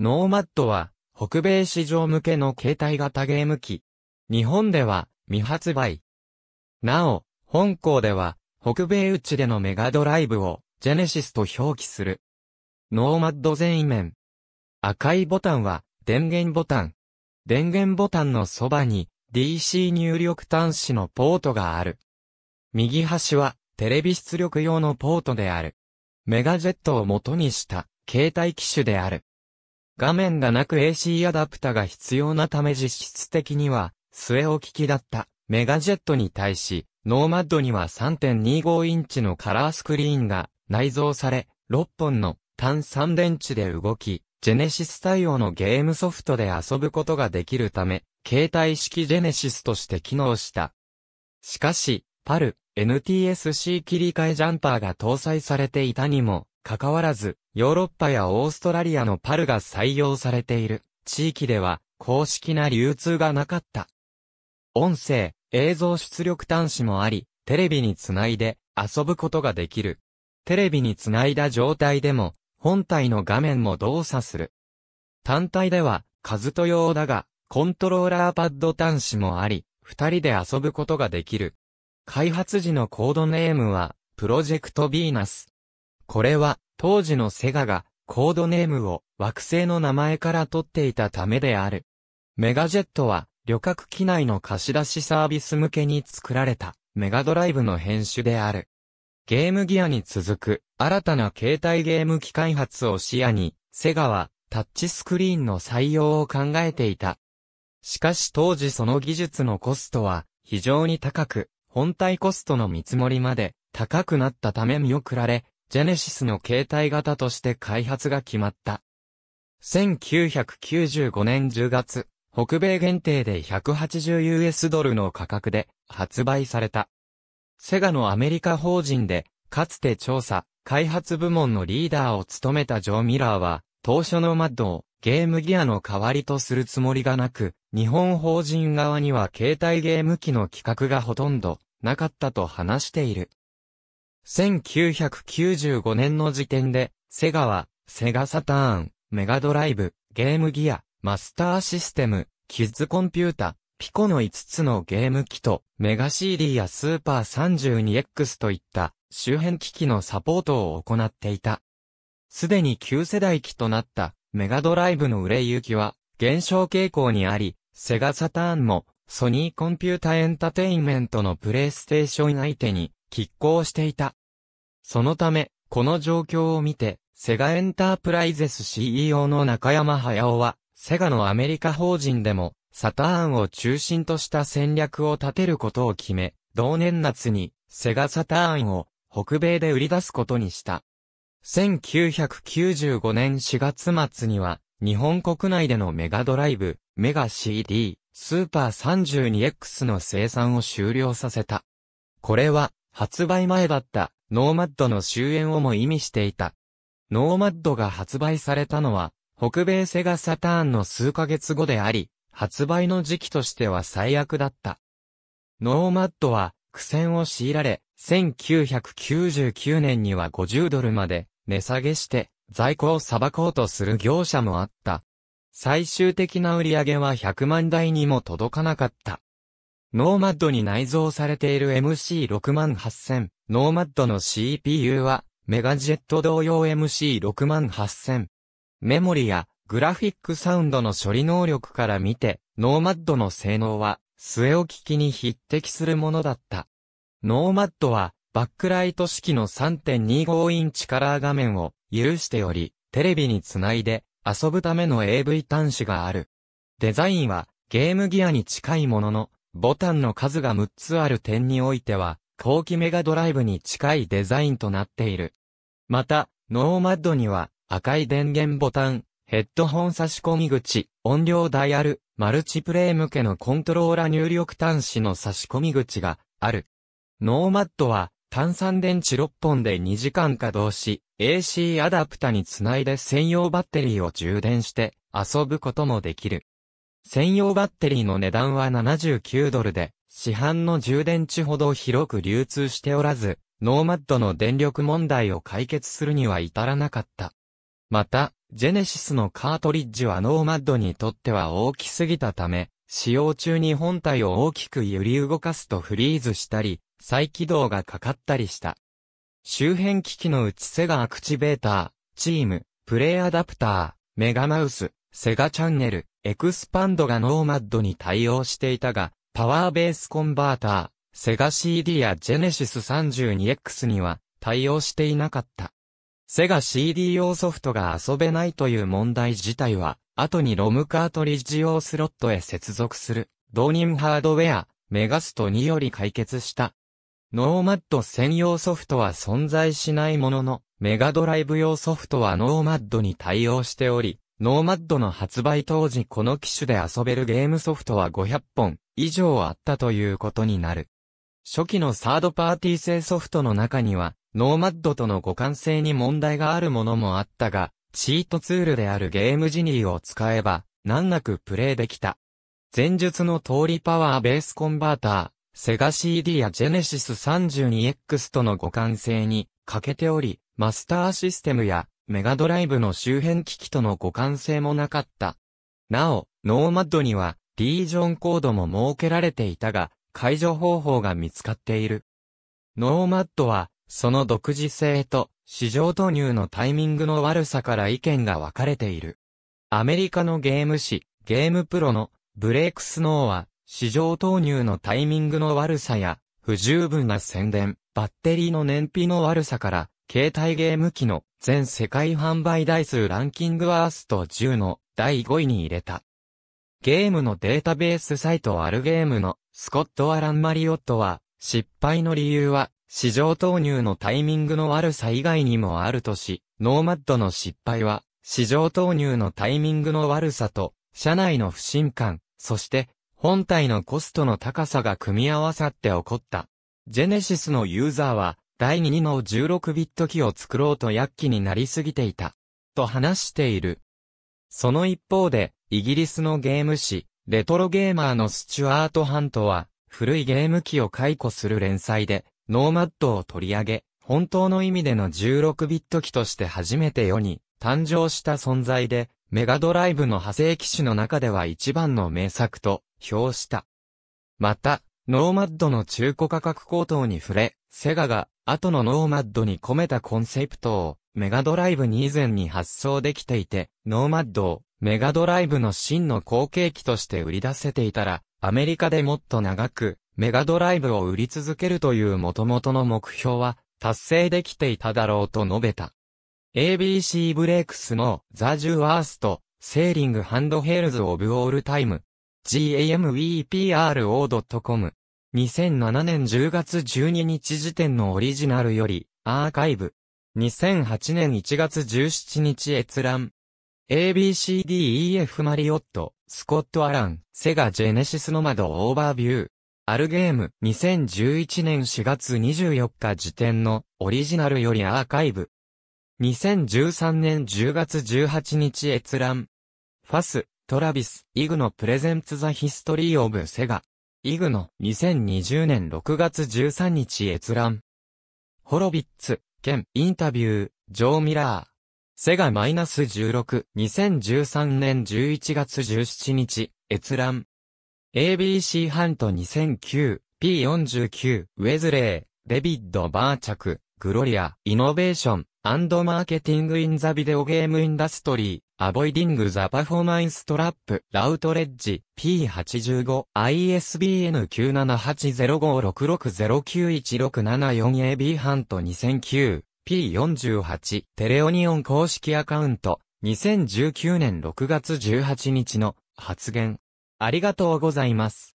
ノーマットは、北米市場向けの携帯型ゲーム機。日本では、未発売。なお、本校では、北米内でのメガドライブを、ジェネシスと表記する。ノーマッド全面。赤いボタンは、電源ボタン。電源ボタンのそばに、DC 入力端子のポートがある。右端は、テレビ出力用のポートである。メガジェットを元にした、携帯機種である。画面がなく AC アダプタが必要なため実質的には、末置き機だったメガジェットに対し、ノーマッドには3.25インチのカラースクリーンが内蔵され、6本の単3電池で動き、ジェネシス対応のゲームソフトで遊ぶことができるため、携帯式ジェネシスとして機能した。しかし、パル、NTSC 切り替えジャンパーが搭載されていたにも、かかわらず、ヨーロッパやオーストラリアのパルが採用されている地域では公式な流通がなかった。音声、映像出力端子もあり、テレビにつないで遊ぶことができる。テレビにつないだ状態でも、本体の画面も動作する。単体では、カズト用だが、コントローラーパッド端子もあり、二人で遊ぶことができる。開発時のコードネームは、プロジェクトビーナス。これは、当時のセガが、コードネームを惑星の名前から取っていたためである。メガジェットは、旅客機内の貸し出しサービス向けに作られた、メガドライブの編集である。ゲームギアに続く、新たな携帯ゲーム機開発を視野に、セガは、タッチスクリーンの採用を考えていた。しかし当時その技術のコストは、非常に高く、本体コストの見積もりまで、高くなったため見送られ、ジェネシスの携帯型として開発が決まった。1995年10月、北米限定で 180US ドルの価格で発売された。セガのアメリカ法人で、かつて調査、開発部門のリーダーを務めたジョー・ミラーは、当初のマッドをゲームギアの代わりとするつもりがなく、日本法人側には携帯ゲーム機の企画がほとんどなかったと話している。1995年の時点で、セガは、セガサターン、メガドライブ、ゲームギア、マスターシステム、キッズコンピュータ、ピコの5つのゲーム機と、メガ CD やスーパー 32X といった周辺機器のサポートを行っていた。すでに旧世代機となったメガドライブの売れ行きは減少傾向にあり、セガサターンもソニーコンピュータエンタテインメントのプレイステーション相手に拮抗していた。そのため、この状況を見て、セガエンタープライゼス CEO の中山駿は、セガのアメリカ法人でも、サターンを中心とした戦略を立てることを決め、同年夏に、セガサターンを、北米で売り出すことにした。1995年4月末には、日本国内でのメガドライブ、メガ CD、スーパー 32X の生産を終了させた。これは、発売前だったノーマッドの終焉をも意味していた。ノーマッドが発売されたのは、北米セガサターンの数ヶ月後であり、発売の時期としては最悪だった。ノーマッドは苦戦を強いられ、1999年には50ドルまで値下げして在庫を裁こうとする業者もあった。最終的な売り上げは100万台にも届かなかった。ノーマッドに内蔵されている MC68000。ノーマッドの CPU は、メガジェット同様 MC68000。メモリやグラフィックサウンドの処理能力から見て、ノーマッドの性能は、末置き機に匹敵するものだった。ノーマッドは、バックライト式の3.25インチカラー画面を許しており、テレビにつないで遊ぶための AV 端子がある。デザインはゲームギアに近いものの、ボタンの数が6つある点においては、後期メガドライブに近いデザインとなっている。また、ノーマッドには、赤い電源ボタン、ヘッドホン差し込み口、音量ダイヤル、マルチプレイ向けのコントローラ入力端子の差し込み口がある。ノーマッドは、単三電池6本で2時間稼働し、AC アダプタにつないで専用バッテリーを充電して遊ぶこともできる。専用バッテリーの値段は79ドルで、市販の充電池ほど広く流通しておらず、ノーマッドの電力問題を解決するには至らなかった。また、ジェネシスのカートリッジはノーマッドにとっては大きすぎたため、使用中に本体を大きく揺り動かすとフリーズしたり、再起動がかかったりした。周辺機器のうちセガアクチベーター、チーム、プレイアダプター、メガマウス、セガチャンネル、エクスパンドがノーマッドに対応していたが、パワーベースコンバーター、セガ CD やジェネシス 32X には対応していなかった。セガ CD 用ソフトが遊べないという問題自体は、後にロムカートリッジ用スロットへ接続する、導入ハードウェア、メガストにより解決した。ノーマッド専用ソフトは存在しないものの、メガドライブ用ソフトはノーマッドに対応しており、ノーマッドの発売当時この機種で遊べるゲームソフトは500本以上あったということになる。初期のサードパーティー製ソフトの中には、ノーマッドとの互換性に問題があるものもあったが、チートツールであるゲームジニーを使えば、難なくプレイできた。前述の通りパワーベースコンバーター、セガ CD やジェネシス 32X との互換性に欠けており、マスターシステムやメガドライブの周辺機器との互換性もなかった。なお、ノーマッドには、リージョンコードも設けられていたが、解除方法が見つかっている。ノーマッドは、その独自性と、市場投入のタイミングの悪さから意見が分かれている。アメリカのゲーム誌、ゲームプロの、ブレイクスノーは、市場投入のタイミングの悪さや、不十分な宣伝、バッテリーの燃費の悪さから、携帯ゲーム機の全世界販売台数ランキングワースト10の第5位に入れた。ゲームのデータベースサイトアルゲームのスコット・アラン・マリオットは、失敗の理由は、市場投入のタイミングの悪さ以外にもあるとし、ノーマッドの失敗は、市場投入のタイミングの悪さと、社内の不信感、そして、本体のコストの高さが組み合わさって起こった。ジェネシスのユーザーは、第2の16ビット機を作ろうと躍起になりすぎていた。と話している。その一方で、イギリスのゲーム誌、レトロゲーマーのスチュアート・ハントは、古いゲーム機を解雇する連載で、ノーマットを取り上げ、本当の意味での16ビット機として初めて世に誕生した存在で、メガドライブの派生機種の中では一番の名作と評した。また、ノーマッドの中古価格高騰に触れ、セガが後のノーマッドに込めたコンセプトをメガドライブに以前に発送できていて、ノーマッドをメガドライブの真の後継機として売り出せていたら、アメリカでもっと長くメガドライブを売り続けるという元々の目標は達成できていただろうと述べた。ABC ブレイクスのザ・ジュワースト、セーリング・ハンドヘルズ・オブ・オール・タイム gamepro.com。2007年10月12日時点のオリジナルより、アーカイブ。2008年1月17日閲覧。ABCDEF マリオット、スコット・アラン、セガ・ジェネシスノマド・オーバービュー。アルゲーム、2011年4月24日時点の、オリジナルよりアーカイブ。2013年10月18日閲覧。ファス、トラビス、イグノプレゼンツザヒストリーオブセガ。イグノ、2020年6月13日閲覧。ホロビッツ、兼、インタビュー、ジョー・ミラー。セガ -16、2013年11月17日、閲覧。ABC ハント2009、P49、ウェズレー、デビッド・バーチャク、グロリア、イノベーション、アンドマーケティング・イン・ザ・ビデオゲーム・インダストリー、Avoiding the Performance Trap ラウトレッジ P85 ISBN 9780566091674AB ハント2009 P48 テレオニオン公式アカウント2019年6月18日の発言ありがとうございます。